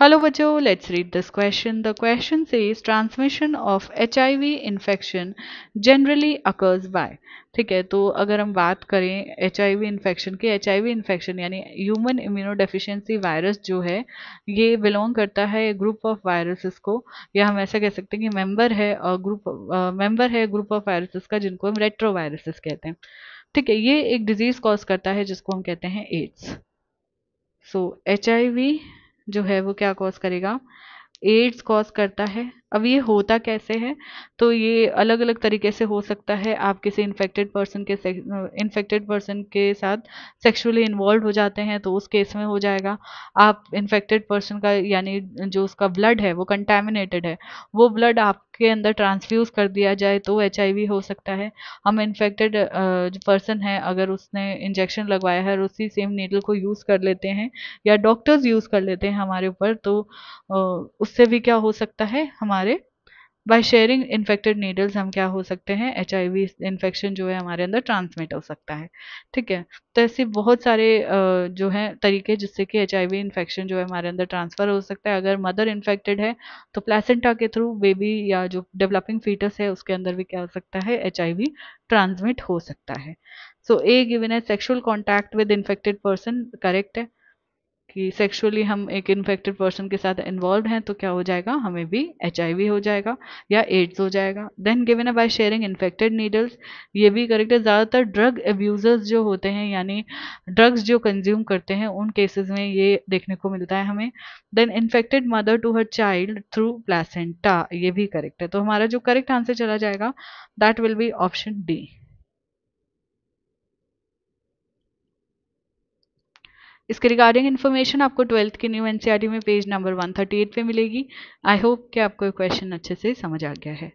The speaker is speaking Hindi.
Hello Bajo, let's read this question. The question says transmission of HIV infection generally occurs by ठीक है तो अगर हम बात करें एच आई वी इन्फेक्शन की एच आई वी इन्फेक्शन यानी ह्यूमन इम्यूनो डेफिशिएंसी वायरस जो है ये बिलोंग करता है ग्रुप ऑफ वायरसेस को या हम ऐसा कह सकते हैं कि मेंबर है और ग्रुप मेंबर है ग्रुप ऑफ वायरसेस का जिनको हम रेट्रो वायरसेस कहते हैं ठीक है ये एक डिजीज़ कॉज करता है जिसको हम कहते हैं AIDS so H I V जो है वो क्या कॉज करेगा एड्स कॉज करता है अब ये होता कैसे है तो ये अलग अलग तरीके से हो सकता है आप किसी इन्फेक्टेड पर्सन के इन्फेक्टेड पर्सन के साथ सेक्सुअली इन्वॉल्व हो जाते हैं तो उस केस में हो जाएगा आप इन्फेक्टेड पर्सन का यानी जो उसका ब्लड है वो कंटेमिनेटेड है वो ब्लड आपके अंदर ट्रांसफ्यूज़ कर दिया जाए तो एच हो सकता है हम इन्फेक्टेड जो पर्सन है अगर उसने इंजेक्शन लगवाया है और उसी सेम नीडल को यूज़ कर लेते हैं या डॉक्टर्स यूज़ कर लेते हैं हमारे ऊपर तो उससे भी क्या हो सकता है हमारे हमारे बाय शेयरिंग इन्फेक्टेड नीडल्स हम क्या हो सकते हैं एच आई वी इन्फेक्शन जो है हमारे अंदर ट्रांसमिट हो सकता है ठीक है तो ऐसे बहुत सारे जो है तरीके जिससे कि एच आई वी इन्फेक्शन जो है हमारे अंदर ट्रांसफ़र हो सकता है अगर मदर इन्फेक्टेड है तो प्लेसेंटा के थ्रू बेबी या जो डेवलपिंग फीटस है उसके अंदर भी क्या हो सकता है एच आई वी ट्रांसमिट हो सकता है सो ए गिवन है sexual contact with infected person correct है कि सेक्सुअली हम एक इन्फेक्टेड पर्सन के साथ इन्वॉल्व हैं तो क्या हो जाएगा हमें भी एच हो जाएगा या एड्स हो जाएगा then given a by sharing infected needles ये भी करेक्ट है ज़्यादातर ड्रग एब्यूज़र्स जो होते हैं यानी ड्रग्स जो कंज्यूम करते हैं उन केसेस में ये देखने को मिलता है हमें then infected mother to her child through placenta ये भी करेक्ट है तो हमारा जो करेक्ट आंसर चला जाएगा that will be option D इसके रिगार्डिंग इन्फॉर्मेशन आपको ट्वेल्थ की न्यू एनसीईआरटी में पेज नंबर 138 पे मिलेगी आई होप कि आपको क्वेश्चन अच्छे से समझ आ गया है